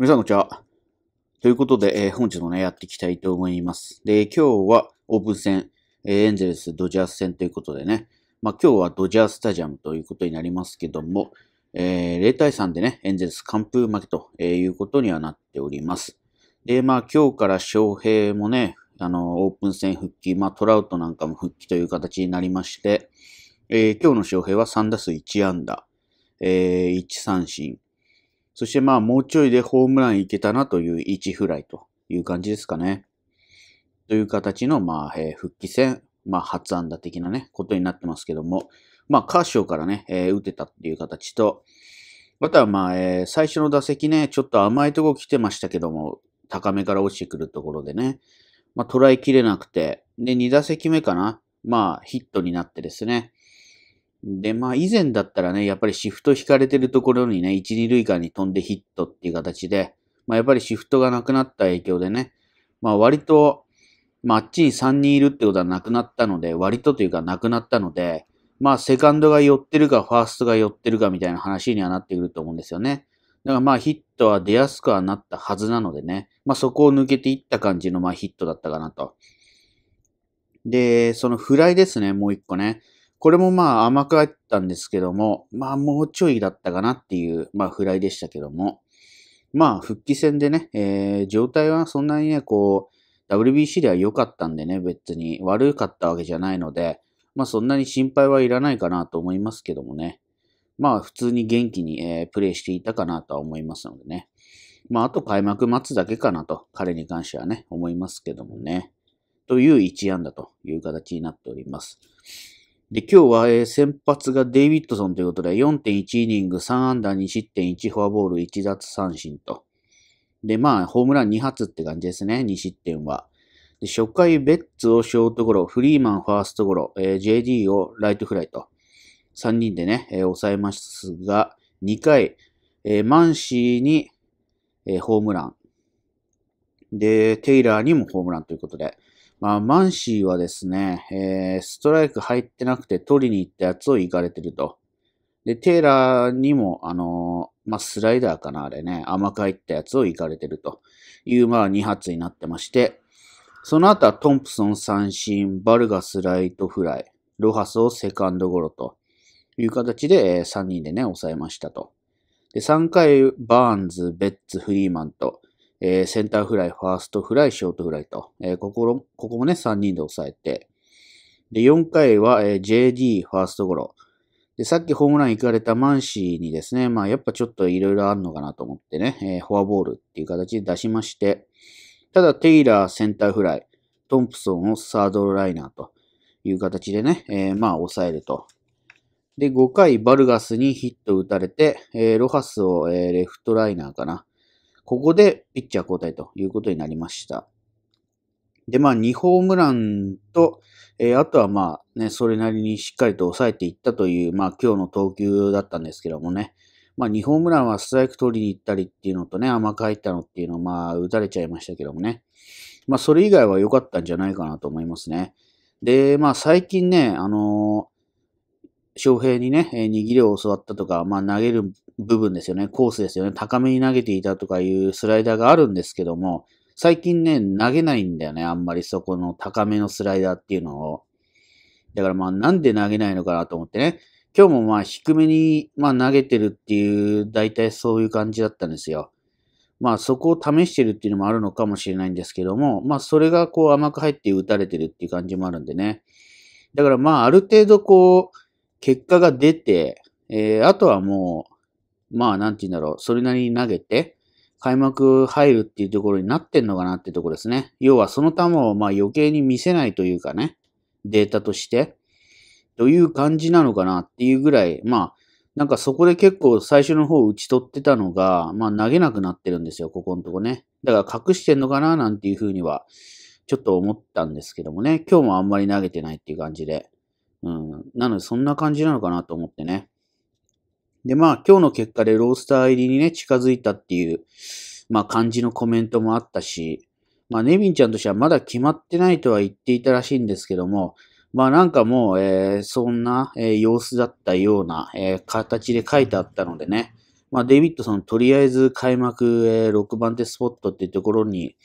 皆さんこんにちは。ということで、えー、本日もね、やっていきたいと思います。で、今日はオープン戦、えー、エンゼルス、ドジャース戦ということでね、まあ今日はドジャースタジアムということになりますけども、えー、0対3でね、エンゼルス完封負けということにはなっております。で、まあ今日から翔平もね、あの、オープン戦復帰、まあトラウトなんかも復帰という形になりまして、えー、今日の翔平は3打数1安打、えー、1三振、そしてまあもうちょいでホームランいけたなという1フライという感じですかね。という形のまあ、えー、復帰戦、まあ初安打的なね、ことになってますけども、まあカーショーからね、えー、打てたっていう形と、あとはまあ、えー、最初の打席ね、ちょっと甘いとこ来てましたけども、高めから落ちてくるところでね、まあ捉えきれなくて、で、2打席目かな、まあヒットになってですね、で、まあ以前だったらね、やっぱりシフト引かれてるところにね、一、二塁間に飛んでヒットっていう形で、まあやっぱりシフトがなくなった影響でね、まあ割と、まああっちに3人いるってことはなくなったので、割とというかなくなったので、まあセカンドが寄ってるか、ファーストが寄ってるかみたいな話にはなってくると思うんですよね。だからまあヒットは出やすくはなったはずなのでね、まあそこを抜けていった感じのまあヒットだったかなと。で、そのフライですね、もう一個ね。これもまあ甘くあったんですけども、まあもうちょいだったかなっていう、まあフライでしたけども、まあ復帰戦でね、えー、状態はそんなにね、こう、WBC では良かったんでね、別に悪かったわけじゃないので、まあそんなに心配はいらないかなと思いますけどもね。まあ普通に元気に、えー、プレイしていたかなとは思いますのでね。まああと開幕待つだけかなと、彼に関してはね、思いますけどもね。という一案だという形になっております。で、今日は、えー、先発がデイビッドソンということで、4.1イニング、3ダー、2失点、1フォアボール、1奪三振と。で、まあ、ホームラン2発って感じですね、2失点は。で初回、ベッツをショートゴロ、フリーマンファーストゴロ、えー、JD をライトフライと。3人でね、えー、抑えますが、2回、えー、マンシーに、えー、ホームラン。で、テイラーにもホームランということで。まあ、マンシーはですね、えー、ストライク入ってなくて取りに行ったやつを行かれてると。で、テイラーにも、あのー、まあ、スライダーかな、あれね、甘く入ったやつを行かれてるという、まあ、2発になってまして、その後はトンプソン三振、バルガスライトフライ、ロハスをセカンドゴロという形で、えー、3人でね、抑えましたと。で、3回、バーンズ、ベッツ、フリーマンと、えー、センターフライ、ファーストフライ、ショートフライと、えー、ここここもね、3人で抑えて、で、4回は、えー、JD、ファーストゴロ。で、さっきホームラン行かれたマンシーにですね、まあ、やっぱちょっといろいろあるのかなと思ってね、えー、フォアボールっていう形で出しまして、ただ、テイラー、センターフライ、トンプソンをサードライナーという形でね、えー、まあ、抑えると。で、5回、バルガスにヒット打たれて、えー、ロハスを、えー、レフトライナーかな。ここでピッチャー交代ということになりました。で、まあ、2ホームランと、えー、あとはまあ、ね、それなりにしっかりと抑えていったという、まあ、今日の投球だったんですけどもね。まあ、2ホームランはストライク取りに行ったりっていうのとね、甘く入ったのっていうのを、まあ、打たれちゃいましたけどもね。まあ、それ以外は良かったんじゃないかなと思いますね。で、まあ、最近ね、あのー、翔平にね、握りを教わったとか、まあ、投げる部分ですよね、コースですよね、高めに投げていたとかいうスライダーがあるんですけども、最近ね、投げないんだよね、あんまりそこの高めのスライダーっていうのを。だからまあなんで投げないのかなと思ってね、今日もまあ低めにまあ投げてるっていう、大体そういう感じだったんですよ。まあそこを試してるっていうのもあるのかもしれないんですけども、まあそれがこう甘く入って打たれてるっていう感じもあるんでね。だからまあある程度こう結果が出て、えー、あとはもうまあ、なんて言うんだろう、それなりに投げて、開幕入るっていうところになってんのかなってところですね。要はその球をまあ余計に見せないというかね、データとして、という感じなのかなっていうぐらい、まあ、なんかそこで結構最初の方打ち取ってたのが、まあ投げなくなってるんですよ、ここのとこね。だから隠してんのかななんていうふうには、ちょっと思ったんですけどもね、今日もあんまり投げてないっていう感じで。うん。なのでそんな感じなのかなと思ってね。で、まあ今日の結果でロースター入りにね、近づいたっていう、まあ感じのコメントもあったし、まあネビンちゃんとしてはまだ決まってないとは言っていたらしいんですけども、まあなんかもう、えー、そんな、えー、様子だったような、えー、形で書いてあったのでね、まあデビッドさんとりあえず開幕、えー、6番手スポットっていうところに、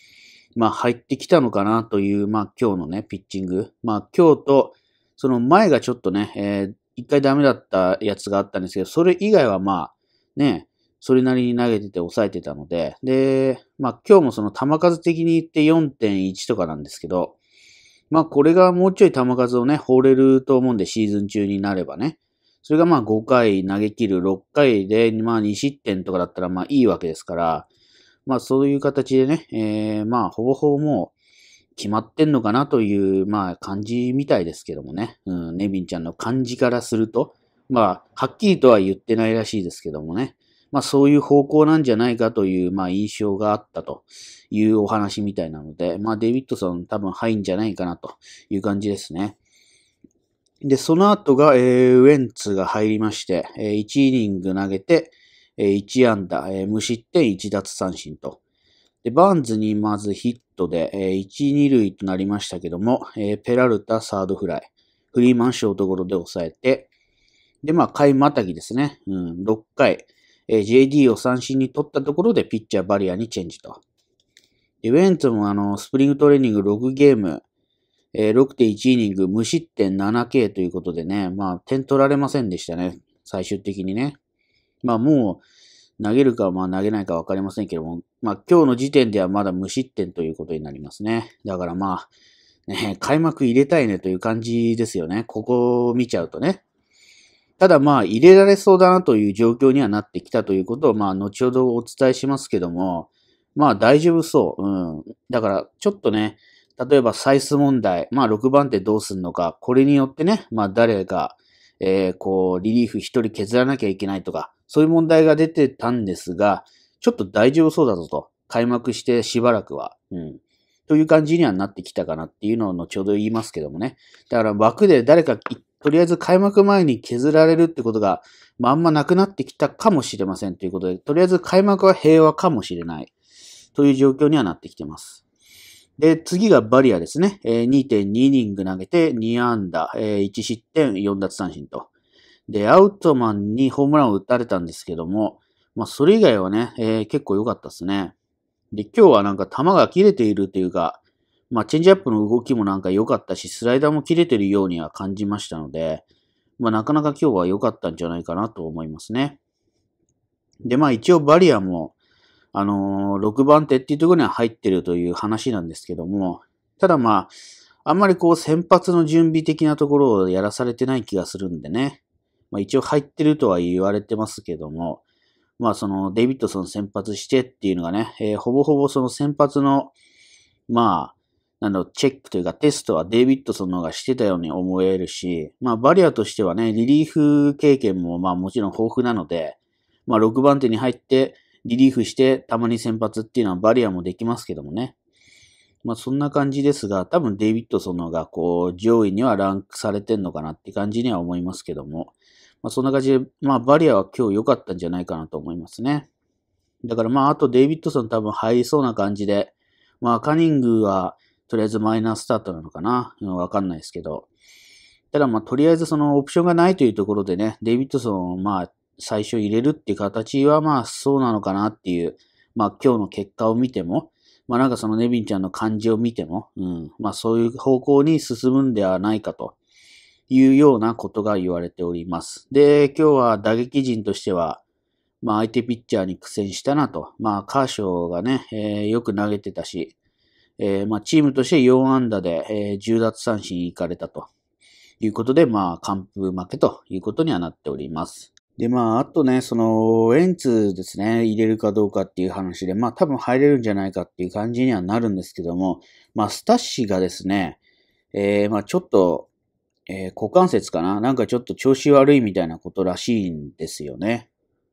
まあ入ってきたのかなという、まあ今日のね、ピッチング。まあ今日と、その前がちょっとね、えー、一回ダメだったやつがあったんですけど、それ以外はまあ、ね、それなりに投げてて抑えてたので、で、まあ今日もその球数的に言って4.1とかなんですけど、まあこれがもうちょい球数をね、放れると思うんでシーズン中になればね。それがまあ5回投げ切る、6回でまあ2失点とかだったらまあいいわけですから、まあそういう形でね、えー、まあほぼほぼも決まってんのかなという、まあ、感じみたいですけどもね。うん、ネビンちゃんの感じからすると、まあ、はっきりとは言ってないらしいですけどもね。まあ、そういう方向なんじゃないかという、まあ、印象があったというお話みたいなので、まあ、デビッドソン多分入んじゃないかなという感じですね。で、その後が、えー、ウェンツが入りまして、えー、1イニング投げて、えー、1ダ打、えー、無失点1奪三振と。で、バーンズにまずヒットで、えー、1、2塁となりましたけども、えー、ペラルタ、サードフライ、フリーマン、ショートゴロで抑えて、で、まあ、回またぎですね。うん、6回、えー、JD を三振に取ったところで、ピッチャーバリアにチェンジと。で、ウェンツもあの、スプリングトレーニング6ゲーム、えー、6.1イニング、無失点 7K ということでね、まあ、点取られませんでしたね。最終的にね。まあ、もう、投げるか、まあ投げないか分かりませんけども、まあ今日の時点ではまだ無失点ということになりますね。だからまあ、ね、開幕入れたいねという感じですよね。ここを見ちゃうとね。ただまあ入れられそうだなという状況にはなってきたということをまあ後ほどお伝えしますけども、まあ大丈夫そう。うん。だからちょっとね、例えばサイス問題、まあ6番手どうすんのか、これによってね、まあ誰がえー、こう、リリーフ一人削らなきゃいけないとか、そういう問題が出てたんですが、ちょっと大丈夫そうだぞと。開幕してしばらくは。うん。という感じにはなってきたかなっていうのを後ほど言いますけどもね。だから枠で誰か、とりあえず開幕前に削られるってことが、まあ、あんまなくなってきたかもしれませんということで、とりあえず開幕は平和かもしれない。という状況にはなってきてます。で、次がバリアですね。2.2イニング投げて2アンダー、1失点、4奪三振と。で、アウトマンにホームランを打たれたんですけども、まあ、それ以外はね、えー、結構良かったですね。で、今日はなんか球が切れているというか、まあ、チェンジアップの動きもなんか良かったし、スライダーも切れてるようには感じましたので、まあ、なかなか今日は良かったんじゃないかなと思いますね。で、まあ一応バリアも、あのー、6番手っていうところには入ってるという話なんですけども、ただまあ、あんまりこう先発の準備的なところをやらされてない気がするんでね。まあ一応入ってるとは言われてますけども、まあそのデビッドソン先発してっていうのがね、えー、ほぼほぼその先発の、まあ、なんだろう、チェックというかテストはデビッドソンの方がしてたように思えるし、まあバリアとしてはね、リリーフ経験もまあもちろん豊富なので、まあ6番手に入って、リリーフして、たまに先発っていうのはバリアもできますけどもね。まあそんな感じですが、多分デイビッドソンのがこう上位にはランクされてんのかなって感じには思いますけども、まあそんな感じで、まあバリアは今日良かったんじゃないかなと思いますね。だからまああとデイビッドソン多分入りそうな感じで、まあカニングはとりあえずマイナースタートなのかなわかんないですけど。ただまあとりあえずそのオプションがないというところでね、デイビッドソンまあ最初入れるっていう形はまあそうなのかなっていう、まあ今日の結果を見ても、まあなんかそのネビンちゃんの感じを見ても、うん、まあそういう方向に進むんではないかというようなことが言われております。で、今日は打撃陣としては、まあ相手ピッチャーに苦戦したなと。まあカーショーがね、えー、よく投げてたし、えー、まあチームとして4安打で、えー、10奪三振いかれたということで、まあ完封負けということにはなっております。で、まあ、あとね、その、エンツですね、入れるかどうかっていう話で、まあ、多分入れるんじゃないかっていう感じにはなるんですけども、まあ、スタッシがですね、えー、まあ、ちょっと、えー、股関節かななんかちょっと調子悪いみたいなことらしいんですよね。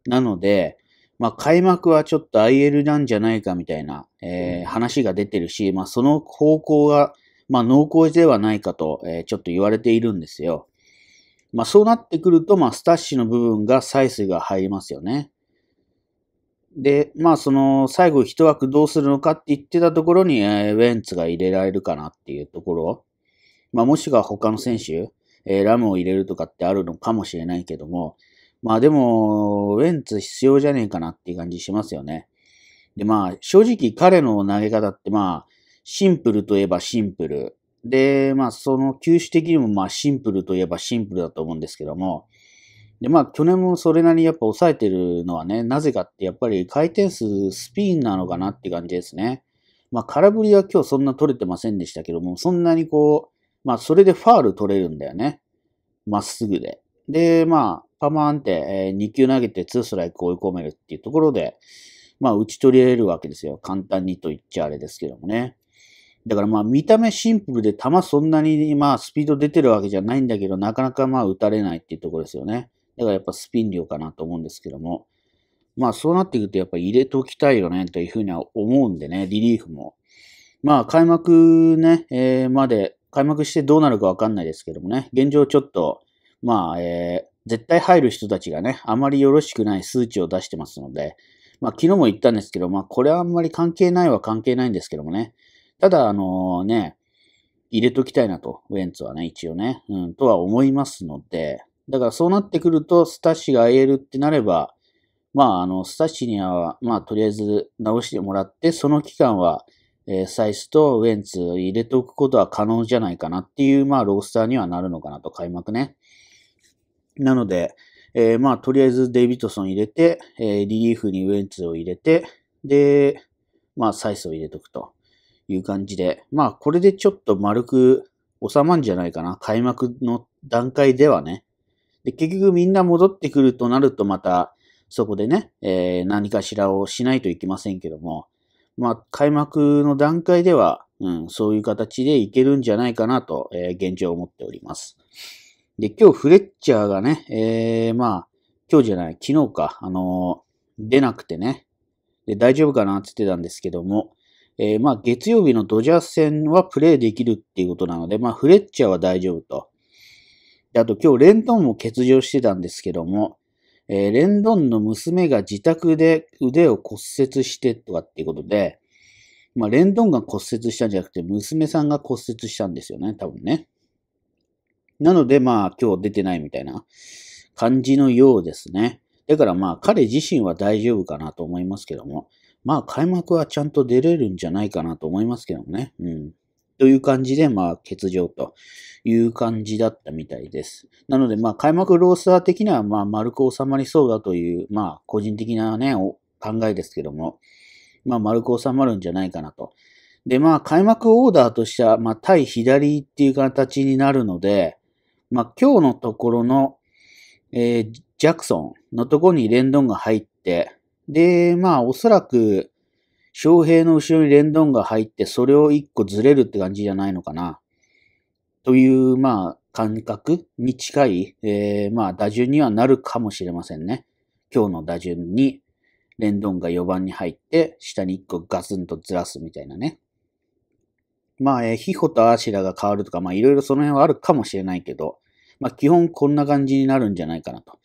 なので、まあ、開幕はちょっと IL なんじゃないかみたいな、えー、話が出てるし、まあ、その方向が、まあ、濃厚ではないかと、えー、ちょっと言われているんですよ。まあそうなってくると、まあスタッシュの部分が採水が入りますよね。で、まあその最後一枠どうするのかって言ってたところに、えー、ウェンツが入れられるかなっていうところ。まあもしくは他の選手、えー、ラムを入れるとかってあるのかもしれないけども、まあでも、ウェンツ必要じゃねえかなっていう感じしますよね。で、まあ正直彼の投げ方ってまあシンプルといえばシンプル。で、まあ、その球種的にも、まあ、シンプルといえばシンプルだと思うんですけども、で、まあ、去年もそれなりにやっぱ抑えてるのはね、なぜかって、やっぱり回転数、スピンなのかなって感じですね。まあ、空振りは今日そんな取れてませんでしたけども、そんなにこう、まあ、それでファール取れるんだよね。まっすぐで。で、まあ、パマーンって、えー、2球投げて2ストライク追い込めるっていうところで、まあ、打ち取り得るわけですよ。簡単にと言っちゃあれですけどもね。だからまあ見た目シンプルで球そんなにまあスピード出てるわけじゃないんだけど、なかなかまあ打たれないっていうところですよね。だからやっぱスピン量かなと思うんですけども。まあそうなってくるとやっぱ入れときたいよねというふうには思うんでね、リリーフも。まあ開幕ね、えー、まで、開幕してどうなるかわかんないですけどもね、現状ちょっと、まあ、えー、絶対入る人たちがね、あまりよろしくない数値を出してますので、まあ昨日も言ったんですけど、まあこれはあんまり関係ないは関係ないんですけどもね、ただ、あのね、入れときたいなと、ウェンツはね、一応ね、うん、とは思いますので、だからそうなってくると、スタッシがえるってなれば、まあ、あの、スタッシには、まあ、とりあえず直してもらって、その期間は、えー、サイスとウェンツ入れておくことは可能じゃないかなっていう、まあ、ロースターにはなるのかなと、開幕ね。なので、えー、まあ、とりあえずデイビッドソン入れて、えー、リリーフにウェンツを入れて、で、まあ、サイスを入れとくと。いう感じで、まあこれでちょっと丸く収まんじゃないかな。開幕の段階ではね。で、結局みんな戻ってくるとなるとまた、そこでね、えー、何かしらをしないといけませんけども、まあ、開幕の段階では、うん、そういう形でいけるんじゃないかなと、えー、現状思っております。で、今日フレッチャーがね、えー、まあ、今日じゃない、昨日か、あのー、出なくてね、で、大丈夫かなって言ってたんですけども、えー、まあ、月曜日のドジャース戦はプレイできるっていうことなので、まあ、フレッチャーは大丈夫と。で、あと今日レンドンも欠場してたんですけども、えー、レンドンの娘が自宅で腕を骨折してとかっていうことで、まあ、レンドンが骨折したんじゃなくて、娘さんが骨折したんですよね、多分ね。なので、まあ、今日出てないみたいな感じのようですね。だからまあ、彼自身は大丈夫かなと思いますけども。まあ開幕はちゃんと出れるんじゃないかなと思いますけどもね。うん。という感じで、まあ、欠場という感じだったみたいです。なので、まあ、開幕ロースター的には、まあ、丸く収まりそうだという、まあ、個人的なね、お考えですけども、まあ、丸く収まるんじゃないかなと。で、まあ、開幕オーダーとしては、まあ、対左っていう形になるので、まあ、今日のところの、えー、ジャクソンのところにレンドンが入って、で、まあ、おそらく、翔平の後ろにレンドンが入って、それを一個ずれるって感じじゃないのかな。という、まあ、感覚に近い、えー、まあ、打順にはなるかもしれませんね。今日の打順に、レンドンが4番に入って、下に1個ガツンとずらすみたいなね。まあ、えー、ヒホとアシラが変わるとか、まあ、いろいろその辺はあるかもしれないけど、まあ、基本こんな感じになるんじゃないかなと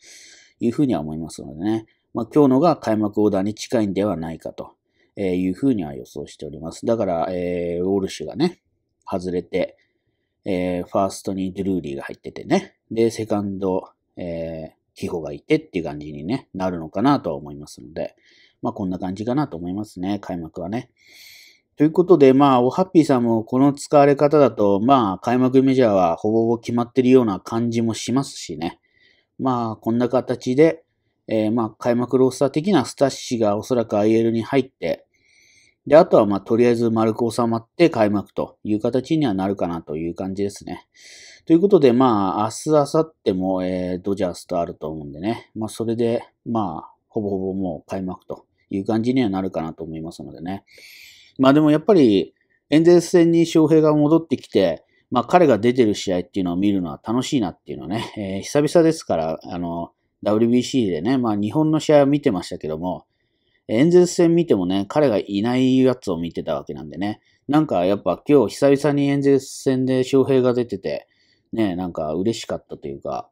いうふうには思いますのでね。まあ、今日のが開幕オーダーに近いんではないかというふうには予想しております。だから、えー、ウォルシュがね、外れて、えー、ファーストにドゥルーリーが入っててね、で、セカンド、えー、キホがいてっていう感じに、ね、なるのかなとは思いますので、まあ、こんな感じかなと思いますね、開幕はね。ということで、まあ、おハッピーさんもこの使われ方だと、まあ、開幕メジャーはほぼほぼ決まってるような感じもしますしね。まあ、こんな形で、えー、まあ、開幕ロースター的なスタッシがおそらく IL に入って、で、あとは、まあ、とりあえず丸く収まって開幕という形にはなるかなという感じですね。ということで、まあ、明日、明後日も、えー、ドジャースとあると思うんでね。まあ、それで、まあ、ほぼほぼもう開幕という感じにはなるかなと思いますのでね。まあ、でもやっぱり、エンゼルス戦に翔平が戻ってきて、まあ、彼が出てる試合っていうのを見るのは楽しいなっていうのはね、えー、久々ですから、あの、WBC でね、まあ日本の試合は見てましたけども、エンゼルス戦見てもね、彼がいないやつを見てたわけなんでね、なんかやっぱ今日久々にエンゼルス戦で翔平が出てて、ね、なんか嬉しかったというか、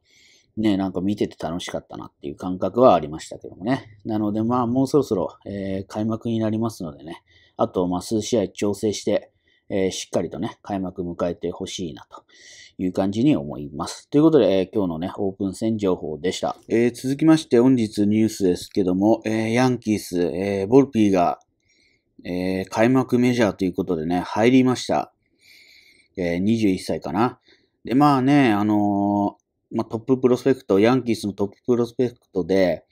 ね、なんか見てて楽しかったなっていう感覚はありましたけどもね。なのでまあもうそろそろ、えー、開幕になりますのでね、あとまあ数試合調整して、えー、しっかりとね、開幕迎えてほしいなという感じに思います。ということで、えー、今日のね、オープン戦情報でした。えー、続きまして、本日ニュースですけども、えー、ヤンキース、えー、ボルピーが、えー、開幕メジャーということでね、入りました。えー、21歳かな。で、まあね、あのー、まあ、トッププロスペクト、ヤンキースのトッププロスペクトで、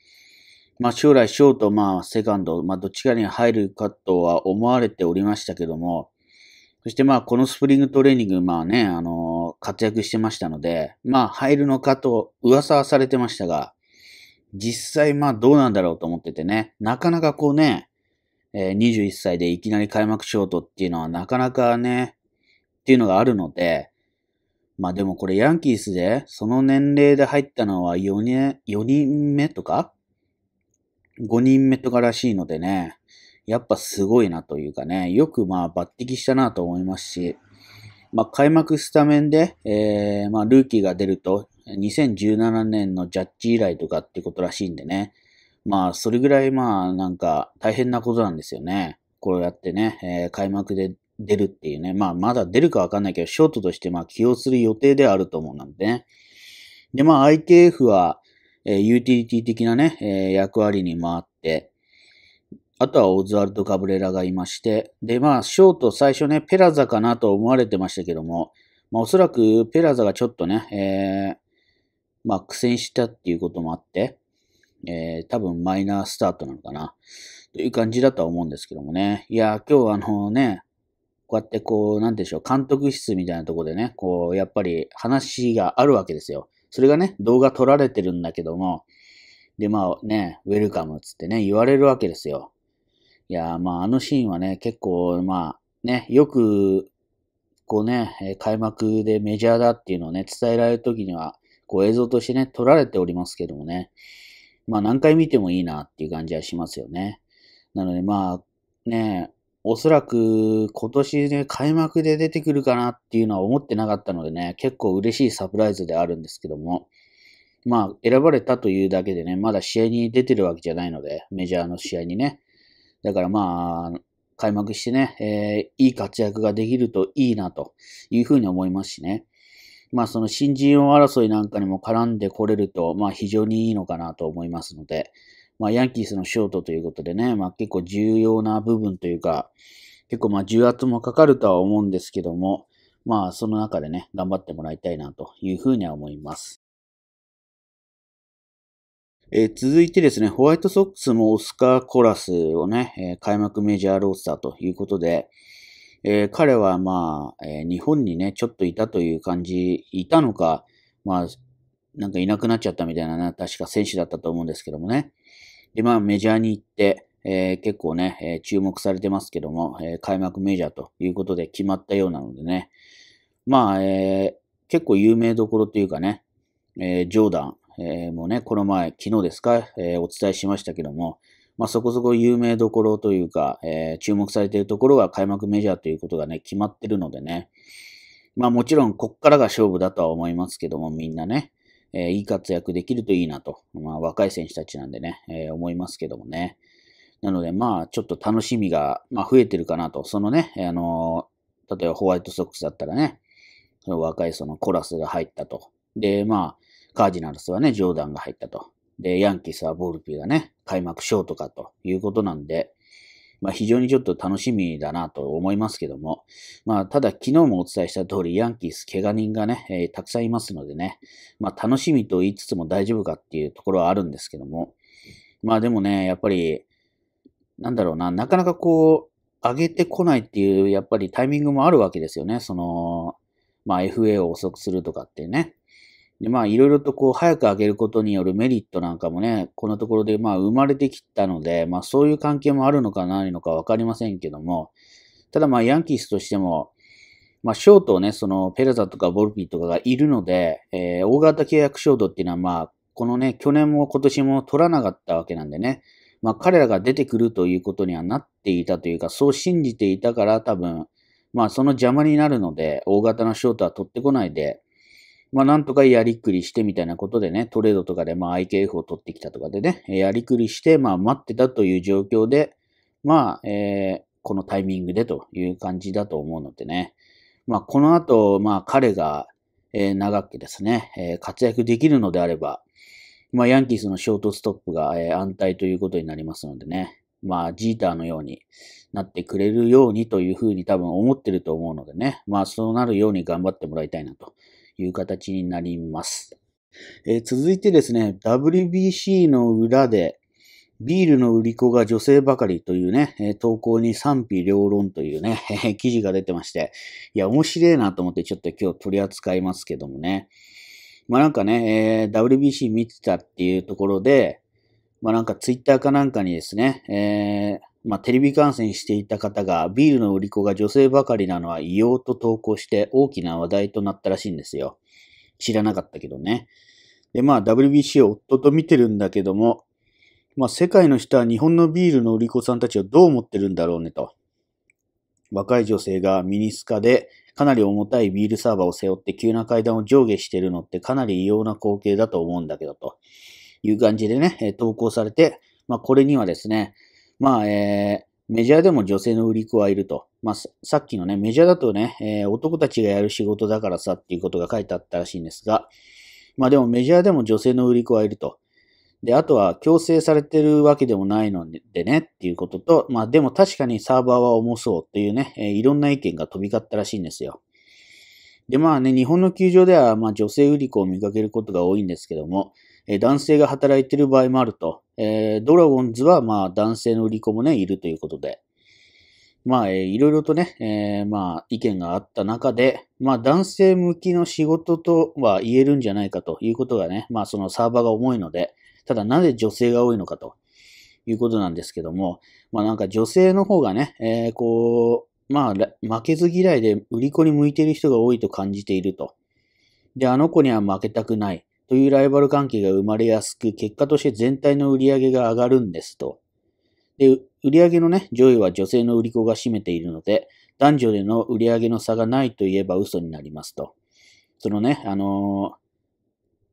まあ、将来ショート、まあ、セカンド、まあ、どっちかに入るかとは思われておりましたけども、そしてまあ、このスプリングトレーニング、まあね、あの活躍してましたので、まあ、入るのかと噂はされてましたが、実際まあ、どうなんだろうと思っててね、なかなかこうね、え21歳でいきなり開幕ショートっていうのはなかなかね、っていうのがあるので、まあでもこれヤンキースで、その年齢で入ったのは4年、4人目とか ?5 人目とからしいのでね、やっぱすごいなというかね、よくまあ抜擢したなと思いますし、まあ、開幕スタメンで、えー、まあ、ルーキーが出ると、2017年のジャッジ以来とかってことらしいんでね、まあ、それぐらいまあ、なんか大変なことなんですよね。こうやってね、えー、開幕で出るっていうね、まあ、まだ出るかわかんないけど、ショートとしてまあ、起用する予定ではあると思うなんでね。で、まあ、i t f は、えー、ユーティリティ的なね、えー、役割に回って、あとはオズワルド・カブレラがいまして、で、まあ、ショート最初ね、ペラザかなと思われてましたけども、まあ、おそらくペラザがちょっとね、えー、まあ、苦戦したっていうこともあって、えー、多分マイナースタートなのかな、という感じだとは思うんですけどもね。いや、今日あのね、こうやってこう、なんでしょう、監督室みたいなとこでね、こう、やっぱり話があるわけですよ。それがね、動画撮られてるんだけども、で、まあね、ウェルカムつってね、言われるわけですよ。いやまああのシーンはね、結構、まあね、よく、こうね、開幕でメジャーだっていうのをね、伝えられるときには、こう映像としてね、撮られておりますけどもね、まあ何回見てもいいなっていう感じはしますよね。なのでまあ、ね、おそらく今年ね、開幕で出てくるかなっていうのは思ってなかったのでね、結構嬉しいサプライズであるんですけども、まあ選ばれたというだけでね、まだ試合に出てるわけじゃないので、メジャーの試合にね、だからまあ、開幕してね、えー、いい活躍ができるといいなというふうに思いますしね。まあその新人王争いなんかにも絡んでこれると、まあ非常にいいのかなと思いますので、まあヤンキースのショートということでね、まあ結構重要な部分というか、結構まあ重圧もかかるとは思うんですけども、まあその中でね、頑張ってもらいたいなというふうには思います。えー、続いてですね、ホワイトソックスもオスカー・コラスをね、えー、開幕メジャーロースターということで、えー、彼はまあ、え日本にね、ちょっといたという感じ、いたのか、まあ、なんかいなくなっちゃったみたいな、ね、確か選手だったと思うんですけどもね。で、まあ、メジャーに行って、え結構ね、え注目されてますけども、え開幕メジャーということで決まったようなのでね。まあ、え結構有名どころというかね、えジョーダン、えー、もうね、この前、昨日ですか、えー、お伝えしましたけども、まあ、そこそこ有名どころというか、えー、注目されているところが開幕メジャーということがね、決まってるのでね、まあもちろん、こっからが勝負だとは思いますけども、みんなね、えー、いい活躍できるといいなと、まあ若い選手たちなんでね、えー、思いますけどもね。なので、まあ、ちょっと楽しみが、まあ、増えてるかなと。そのね、あのー、例えばホワイトソックスだったらね、その若いそのコラスが入ったと。で、まあ、カージナルスはね、ジョーダンが入ったと。で、ヤンキースはボルピーがね、開幕ショートかということなんで、まあ、非常にちょっと楽しみだなと思いますけども、まあ、ただ昨日もお伝えした通り、ヤンキース怪我人がね、えー、たくさんいますのでね、まあ、楽しみと言いつつも大丈夫かっていうところはあるんですけども、まあでもね、やっぱり、なんだろうな、なかなかこう、上げてこないっていう、やっぱりタイミングもあるわけですよね。その、まあ FA を遅くするとかってね。で、まあ、いろいろとこう、早く上げることによるメリットなんかもね、このところでまあ、生まれてきたので、まあ、そういう関係もあるのかないのかわかりませんけども、ただまあ、ヤンキースとしても、まあ、ショートをね、その、ペラザとかボルピーとかがいるので、えー、大型契約ショートっていうのはまあ、このね、去年も今年も取らなかったわけなんでね、まあ、彼らが出てくるということにはなっていたというか、そう信じていたから多分、まあ、その邪魔になるので、大型のショートは取ってこないで、まあ、なんとかやりくりしてみたいなことでね、トレードとかで、まあ、IKF を取ってきたとかでね、やりくりして、まあ、待ってたという状況で、まあ、えー、このタイミングでという感じだと思うのでね。まあ、この後、まあ、彼が、えー、長くですね、えー、活躍できるのであれば、まあ、ヤンキースのショートストップが、えー、安泰ということになりますのでね。まあ、ジーターのようになってくれるようにというふうに多分思ってると思うのでね。まあ、そうなるように頑張ってもらいたいなという形になります。えー、続いてですね、WBC の裏で、ビールの売り子が女性ばかりというね、え投稿に賛否両論というね、え記事が出てまして、いや、面白いなと思ってちょっと今日取り扱いますけどもね。まあなんかね、えー、WBC 見てたっていうところで、まあなんかツイッターかなんかにですね、えーまあ、テレビ観戦していた方がビールの売り子が女性ばかりなのは異様と投稿して大きな話題となったらしいんですよ。知らなかったけどね。で、まあ WBC を夫と見てるんだけども、まあ世界の人は日本のビールの売り子さんたちをどう思ってるんだろうねと。若い女性がミニスカでかなり重たいビールサーバーを背負って急な階段を上下してるのってかなり異様な光景だと思うんだけどという感じでね、投稿されて、まあこれにはですね、まあ、えー、メジャーでも女性の売り子はいると。まあ、さっきのね、メジャーだとね、えー、男たちがやる仕事だからさっていうことが書いてあったらしいんですが、まあでもメジャーでも女性の売り子はいると。で、あとは強制されてるわけでもないのでねっていうことと、まあでも確かにサーバーは重そうっていうね、えー、いろんな意見が飛び交ったらしいんですよ。で、まあね、日本の球場では、まあ女性売り子を見かけることが多いんですけども、えー、男性が働いてる場合もあると。えー、ドラゴンズは、まあ、男性の売り子もね、いるということで、まあ、えー、いろいろとね、えー、まあ、意見があった中で、まあ、男性向きの仕事とは言えるんじゃないかということがね、まあ、そのサーバーが重いので、ただなぜ女性が多いのかということなんですけども、まあ、なんか女性の方がね、えー、こう、まあ、負けず嫌いで売り子に向いている人が多いと感じていると。で、あの子には負けたくない。というライバル関係が生まれやすく、結果として全体の売り上げが上がるんですと。で、売り上げのね、上位は女性の売り子が占めているので、男女での売り上げの差がないといえば嘘になりますと。そのね、あのー、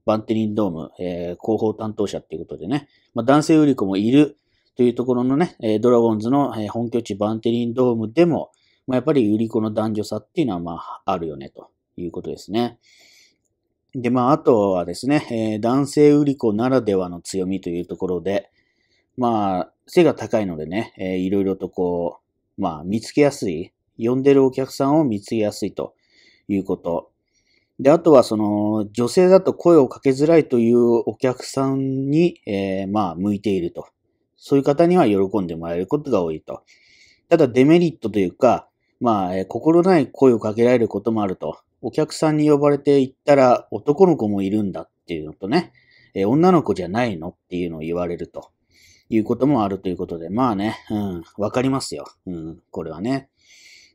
バンテリンドーム、えー、広報担当者っていうことでね、まあ、男性売り子もいるというところのね、えドラゴンズの本拠地バンテリンドームでも、まあ、やっぱり売り子の男女差っていうのはまああるよねということですね。で、まあ、あとはですね、えー、男性売り子ならではの強みというところで、まあ、背が高いのでね、えー、いろいろとこう、まあ、見つけやすい、呼んでるお客さんを見つけやすいということ。で、あとはその、女性だと声をかけづらいというお客さんに、えー、まあ、向いていると。そういう方には喜んでもらえることが多いと。ただ、デメリットというか、まあ、心ない声をかけられることもあると。お客さんに呼ばれて行ったら男の子もいるんだっていうのとね、えー、女の子じゃないのっていうのを言われるということもあるということで、まあね、うん、わかりますよ。うん、これはね。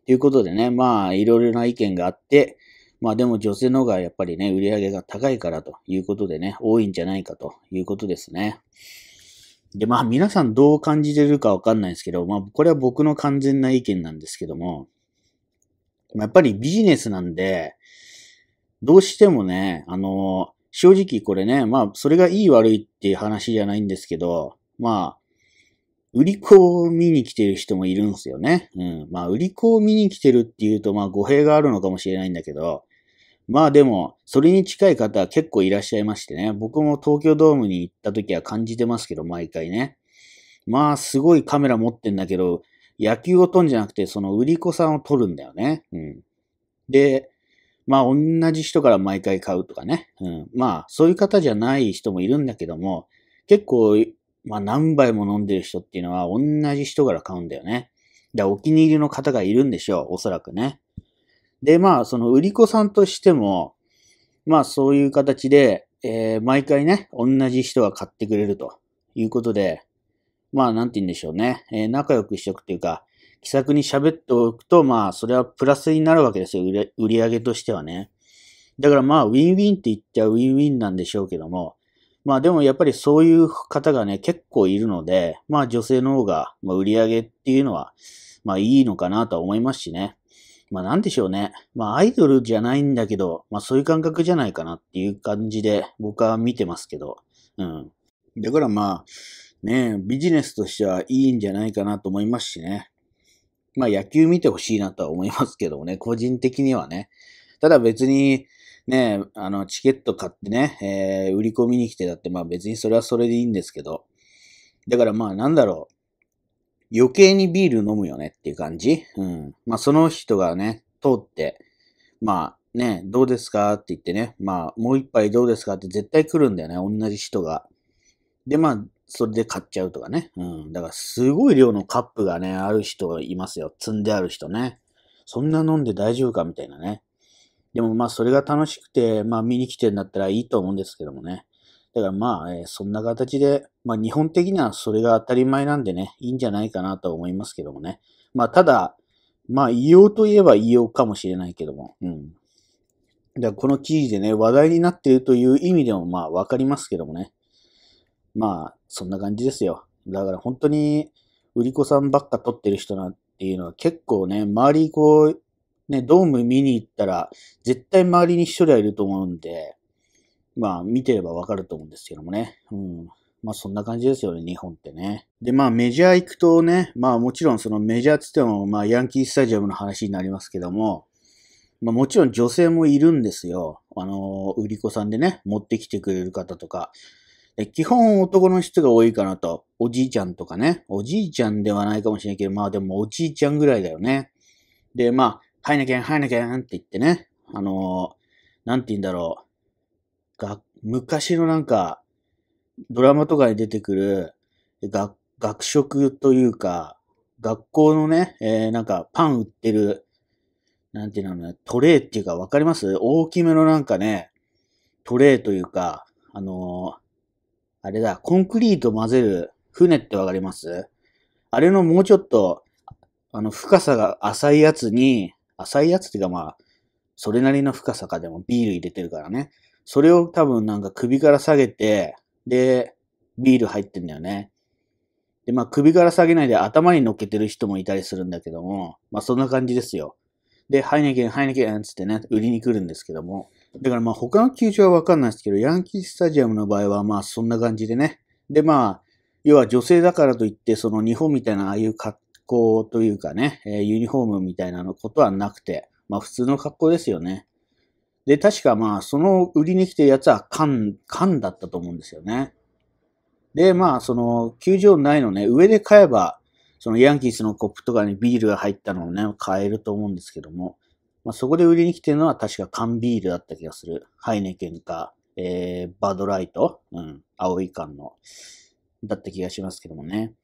ということでね、まあ、いろいろな意見があって、まあでも女性の方がやっぱりね、売り上げが高いからということでね、多いんじゃないかということですね。で、まあ皆さんどう感じてるかわかんないですけど、まあこれは僕の完全な意見なんですけども、やっぱりビジネスなんで、どうしてもね、あの、正直これね、まあ、それがいい悪いっていう話じゃないんですけど、まあ、売り子を見に来てる人もいるんですよね。うん。まあ、売り子を見に来てるっていうと、まあ、語弊があるのかもしれないんだけど、まあでも、それに近い方は結構いらっしゃいましてね、僕も東京ドームに行った時は感じてますけど、毎回ね。まあ、すごいカメラ持ってんだけど、野球を取るんじゃなくて、その売り子さんを取るんだよね。うん。で、まあ、同じ人から毎回買うとかね。うん。まあ、そういう方じゃない人もいるんだけども、結構、まあ、何杯も飲んでる人っていうのは、同じ人から買うんだよね。で、お気に入りの方がいるんでしょう。おそらくね。で、まあ、その売り子さんとしても、まあ、そういう形で、えー、毎回ね、同じ人が買ってくれるということで、まあ、なんて言うんでしょうね。えー、仲良くしておくというか、気さくに喋っておくと、まあ、それはプラスになるわけですよ。売り上げとしてはね。だからまあ、ウィンウィンって言っちゃウィンウィンなんでしょうけども、まあでもやっぱりそういう方がね、結構いるので、まあ女性の方が、まあ売り上げっていうのは、まあいいのかなとは思いますしね。まあなんでしょうね。まあアイドルじゃないんだけど、まあそういう感覚じゃないかなっていう感じで僕は見てますけど。うん。だからまあ、ね、ビジネスとしてはいいんじゃないかなと思いますしね。まあ野球見てほしいなとは思いますけどもね、個人的にはね。ただ別に、ね、あの、チケット買ってね、えー、売り込みに来てだって、まあ別にそれはそれでいいんですけど。だからまあなんだろう。余計にビール飲むよねっていう感じうん。まあその人がね、通って、まあね、どうですかって言ってね、まあもう一杯どうですかって絶対来るんだよね、同じ人が。でまあそれで買っちゃうとかね。うん。だからすごい量のカップがね、ある人いますよ。積んである人ね。そんな飲んで大丈夫かみたいなね。でもまあそれが楽しくて、まあ見に来てんだったらいいと思うんですけどもね。だからまあ、えー、そんな形で、まあ日本的にはそれが当たり前なんでね、いいんじゃないかなと思いますけどもね。まあただ、まあ異様といえば異様かもしれないけども。うん。だからこの記事でね、話題になっているという意味でもまあわかりますけどもね。まあ、そんな感じですよ。だから本当に、売り子さんばっか撮ってる人なんていうのは結構ね、周りこう、ね、ドーム見に行ったら、絶対周りに一人はいると思うんで、まあ、見てればわかると思うんですけどもね。うん。まあ、そんな感じですよね、日本ってね。で、まあ、メジャー行くとね、まあ、もちろんそのメジャーつっても、まあ、ヤンキースタジアムの話になりますけども、まあ、もちろん女性もいるんですよ。あの、売り子さんでね、持ってきてくれる方とか。え基本男の人が多いかなと。おじいちゃんとかね。おじいちゃんではないかもしれないけど、まあでもおじいちゃんぐらいだよね。で、まあ、ハイネケン、ハイネケンって言ってね。あのー、なんて言うんだろう。が、昔のなんか、ドラマとかに出てくる、が、学食というか、学校のね、えー、なんかパン売ってる、なんていうのね、トレーっていうかわかります大きめのなんかね、トレーというか、あのーあれだ、コンクリート混ぜる船ってわかりますあれのもうちょっと、あの、深さが浅いやつに、浅いやつっていうかまあ、それなりの深さかでもビール入れてるからね。それを多分なんか首から下げて、で、ビール入ってんだよね。で、まあ首から下げないで頭に乗っけてる人もいたりするんだけども、まあそんな感じですよ。で、ハイネケン、ハイネケンつってね、売りに来るんですけども、だからまあ他の球場はわかんないですけど、ヤンキースタジアムの場合はまあそんな感じでね。でまあ、要は女性だからといって、その日本みたいなああいう格好というかね、えユニフォームみたいなのことはなくて、まあ普通の格好ですよね。で、確かまあその売りに来てるやつは缶、缶だったと思うんですよね。で、まあその球場内のね、上で買えば、そのヤンキースのコップとかにビールが入ったのをね、買えると思うんですけども、まあ、そこで売りに来てるのは確か缶ビールだった気がする。ハイネケンか、えー、バドライト、うん、青い缶の、だった気がしますけどもね。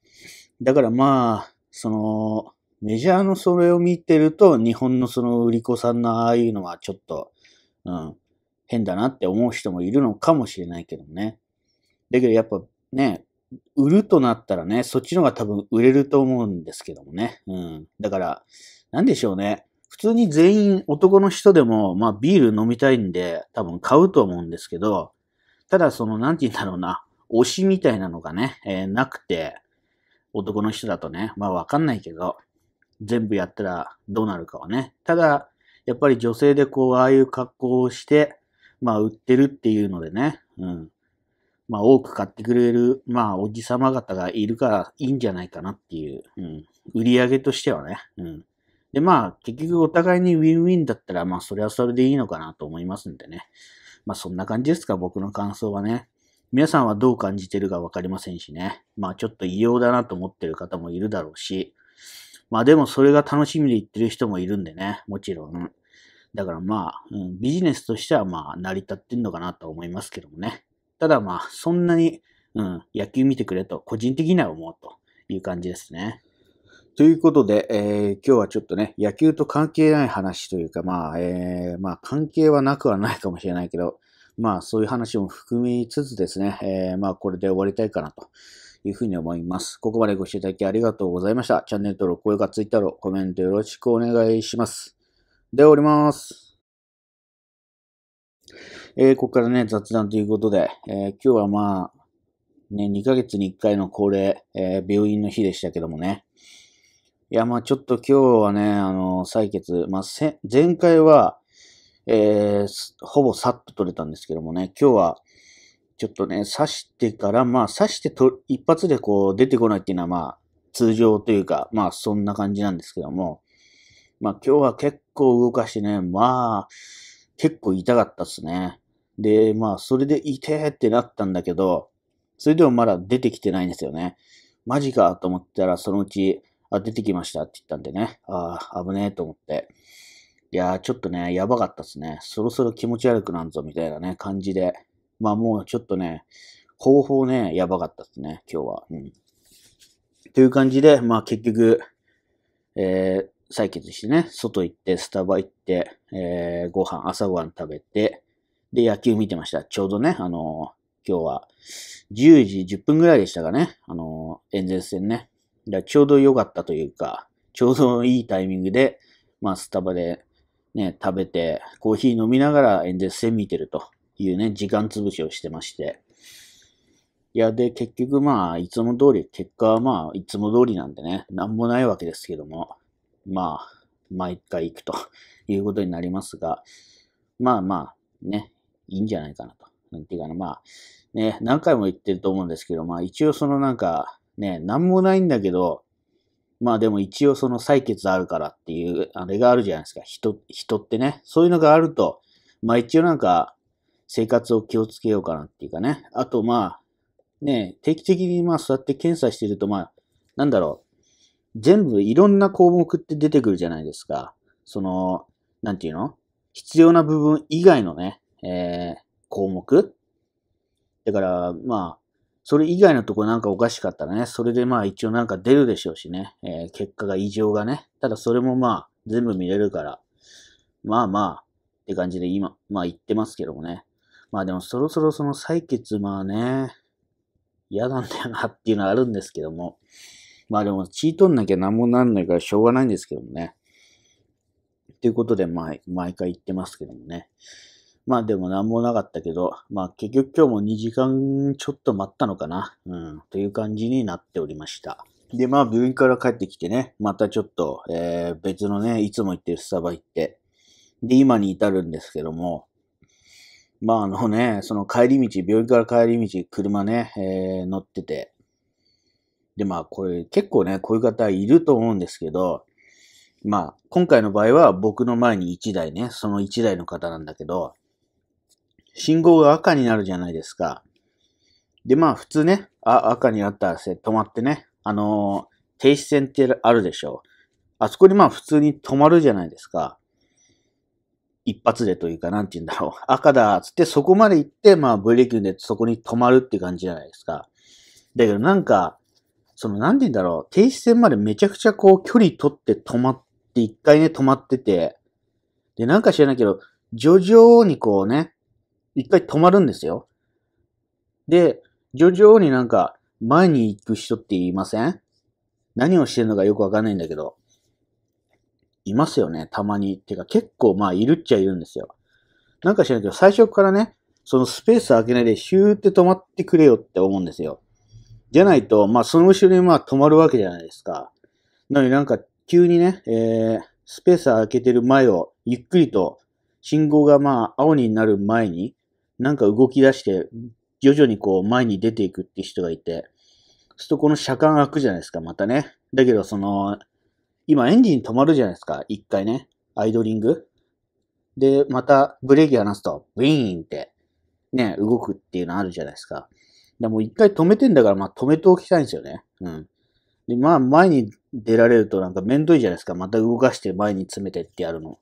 だからまあ、その、メジャーのそれを見てると、日本のその売り子さんのああいうのはちょっと、うん、変だなって思う人もいるのかもしれないけどもね。だけどやっぱね、売るとなったらね、そっちの方が多分売れると思うんですけどもね。うん。だから、なんでしょうね。普通に全員男の人でも、まあビール飲みたいんで、多分買うと思うんですけど、ただその、なんて言うんだろうな、推しみたいなのがね、えー、なくて、男の人だとね、まあわかんないけど、全部やったらどうなるかはね。ただ、やっぱり女性でこう、ああいう格好をして、まあ売ってるっていうのでね、うん。まあ多く買ってくれる、まあおじさま方がいるからいいんじゃないかなっていう、うん。売り上げとしてはね、うん。で、まあ、結局お互いにウィンウィンだったら、まあ、それはそれでいいのかなと思いますんでね。まあ、そんな感じですか、僕の感想はね。皆さんはどう感じてるかわかりませんしね。まあ、ちょっと異様だなと思ってる方もいるだろうし。まあ、でもそれが楽しみで言ってる人もいるんでね。もちろん。だからまあ、うん、ビジネスとしてはまあ、成り立ってんのかなと思いますけどもね。ただまあ、そんなに、うん、野球見てくれと、個人的には思うという感じですね。ということで、えー、今日はちょっとね、野球と関係ない話というか、まあ、えー、まあ、関係はなくはないかもしれないけど、まあ、そういう話も含みつつですね、えー、まあ、これで終わりたいかなというふうに思います。ここまでご視聴いただきありがとうございました。チャンネル登録、高評価、ツイッターのコメントよろしくお願いします。では、終わります。えー、ここからね、雑談ということで、えー、今日はまあ、ね、2ヶ月に1回の恒例、えー、病院の日でしたけどもね、いや、まあちょっと今日はね、あの、採血、まあ、前回は、えー、ほぼさっと取れたんですけどもね、今日は、ちょっとね、刺してから、まあ刺してと、一発でこう出てこないっていうのはまあ通常というか、まあそんな感じなんですけども、まあ今日は結構動かしてね、まあ、結構痛かったっすね。で、まあそれで痛えってなったんだけど、それでもまだ出てきてないんですよね。マジかと思ったらそのうち、あ、出てきましたって言ったんでね、ああ、危ねえと思って。いやー、ちょっとね、やばかったっすね。そろそろ気持ち悪くなんぞ、みたいなね、感じで。まあもうちょっとね、方法ね、やばかったっすね、今日は。うん。という感じで、まあ結局、えー、採血してね、外行って、スタバ行って、えー、ご飯、朝ごはん食べて、で、野球見てました。ちょうどね、あのー、今日は10時10分ぐらいでしたかね、あのー、エンゼルス戦ね。だちょうど良かったというか、ちょうどいいタイミングで、まあ、スタバでね、食べて、コーヒー飲みながら演説戦見てるというね、時間潰しをしてまして。いや、で、結局まあ、いつも通り、結果はまあ、いつも通りなんでね、なんもないわけですけども、まあ、毎回行くということになりますが、まあまあ、ね、いいんじゃないかなと。なんていうかな、まあ、ね、何回も言ってると思うんですけど、まあ一応そのなんか、ね、なんもないんだけど、まあでも一応その採決あるからっていう、あれがあるじゃないですか。人、人ってね。そういうのがあると、まあ一応なんか生活を気をつけようかなっていうかね。あとまあ、ね、定期的にまあそうやって検査してるとまあ、なんだろう。全部いろんな項目って出てくるじゃないですか。その、なんていうの必要な部分以外のね、えー、項目だから、まあ、それ以外のとこなんかおかしかったらね、それでまあ一応なんか出るでしょうしね、えー、結果が異常がね。ただそれもまあ全部見れるから、まあまあって感じで今、まあ言ってますけどもね。まあでもそろそろその採血まあね、嫌なんだよなっていうのはあるんですけども。まあでも血取んなきゃ何もなんないからしょうがないんですけどもね。ということで、まあ、毎回言ってますけどもね。まあでもなんもなかったけど、まあ結局今日も2時間ちょっと待ったのかな。うん、という感じになっておりました。で、まあ病院から帰ってきてね、またちょっと、えー、別のね、いつも行ってるスタバ行って、で、今に至るんですけども、まああのね、その帰り道、病院から帰り道、車ね、えー、乗ってて、で、まあこれ結構ね、こういう方いると思うんですけど、まあ今回の場合は僕の前に1台ね、その1台の方なんだけど、信号が赤になるじゃないですか。で、まあ普通ね、あ、赤になったら止まってね、あのー、停止線ってあるでしょ。あそこにまあ普通に止まるじゃないですか。一発でというか、なんて言うんだろう。赤だつってそこまで行って、まあブレーキでそこに止まるって感じじゃないですか。だけどなんか、そのなんて言うんだろう。停止線までめちゃくちゃこう距離取って止まって、一回ね止まってて、で、なんか知らないけど、徐々にこうね、一回止まるんですよ。で、徐々になんか、前に行く人って言いません何をしてるのかよくわかんないんだけど。いますよね、たまに。てか結構まあいるっちゃいるんですよ。なんか知らないけど、最初からね、そのスペース開けないでシューって止まってくれよって思うんですよ。じゃないと、まあその後ろにまあ止まるわけじゃないですか。なのになんか急にね、えー、スペース開けてる前をゆっくりと信号がまあ青になる前になんか動き出して、徐々にこう前に出ていくって人がいて、するとこの車間開くじゃないですか、またね。だけどその、今エンジン止まるじゃないですか、一回ね。アイドリング。で、またブレーキ離すと、ウィーンって、ね、動くっていうのあるじゃないですか。でも一回止めてんだから、まあ止めておきたいんですよね。うん。で、まあ前に出られるとなんかめんどいじゃないですか。また動かして前に詰めてってやるの。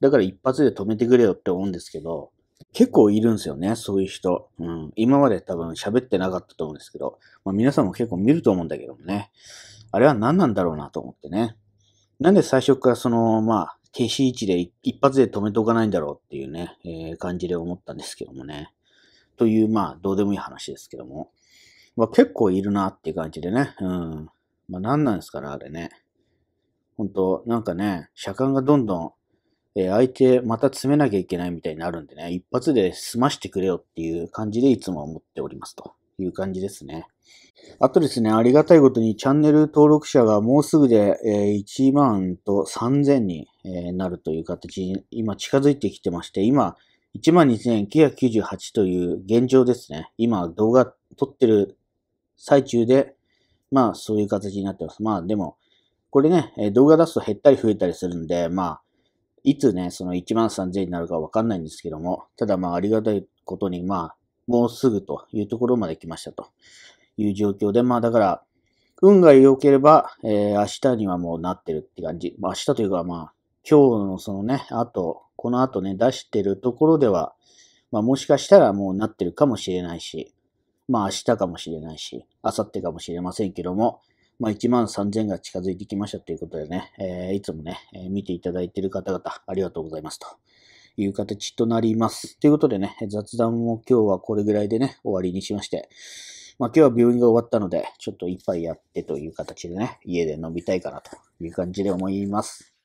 だから一発で止めてくれよって思うんですけど、結構いるんですよね、そういう人。うん。今まで多分喋ってなかったと思うんですけど、まあ、皆さんも結構見ると思うんだけどもね。あれは何なんだろうなと思ってね。なんで最初からその、まあ、停止位置で一発で止めておかないんだろうっていうね、えー、感じで思ったんですけどもね。という、まあ、どうでもいい話ですけども。まあ、結構いるなっていう感じでね。うん。まあ、何なんですかね、あれね。本当なんかね、車間がどんどんえー、相手また詰めなきゃいけないみたいになるんでね、一発で済ましてくれよっていう感じでいつも思っておりますという感じですね。あとですね、ありがたいことにチャンネル登録者がもうすぐで、えー、1万と3000に、えなるという形に今近づいてきてまして、今12,998という現状ですね。今動画撮ってる最中で、まあそういう形になってます。まあでも、これね、動画出すと減ったり増えたりするんで、まあいつね、その1万3000円になるかわかんないんですけども、ただまあありがたいことに、まあ、もうすぐというところまで来ましたという状況で、まあだから、運が良ければ、えー、明日にはもうなってるって感じ。まあ明日というかまあ、今日のそのね、あと、この後ね、出してるところでは、まあもしかしたらもうなってるかもしれないし、まあ明日かもしれないし、明後日かもしれませんけども、まあ、1万3000が近づいてきましたということでね、えー、いつもね、えー、見ていただいている方々、ありがとうございますという形となります。ということでね、雑談も今日はこれぐらいでね、終わりにしまして、まあ、今日は病院が終わったので、ちょっと一杯やってという形でね、家で飲みたいかなという感じで思います。